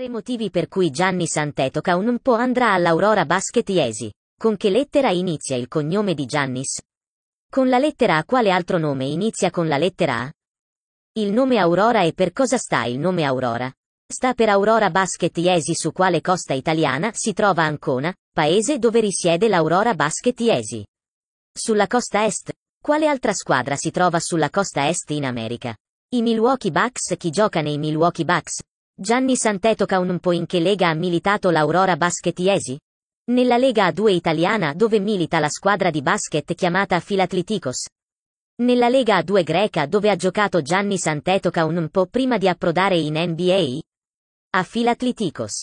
Tre motivi per cui Gianni Santetoca un po' andrà all'Aurora Basket Iesi. Con che lettera inizia il cognome di Giannis? Con la lettera A quale altro nome inizia con la lettera A? Il nome Aurora e per cosa sta il nome Aurora? Sta per Aurora Basket Iesi su quale costa italiana si trova Ancona, paese dove risiede l'Aurora Basket Iesi. Sulla costa est. Quale altra squadra si trova sulla costa est in America? I Milwaukee Bucks chi gioca nei Milwaukee Bucks? Gianni Santetoca un po' in che lega ha militato l'Aurora Basket Iesi? Nella Lega A2 italiana dove milita la squadra di basket chiamata Filatliticos. Nella Lega A2 greca dove ha giocato Gianni Santetoca un po' prima di approdare in NBA? A Filatliticos.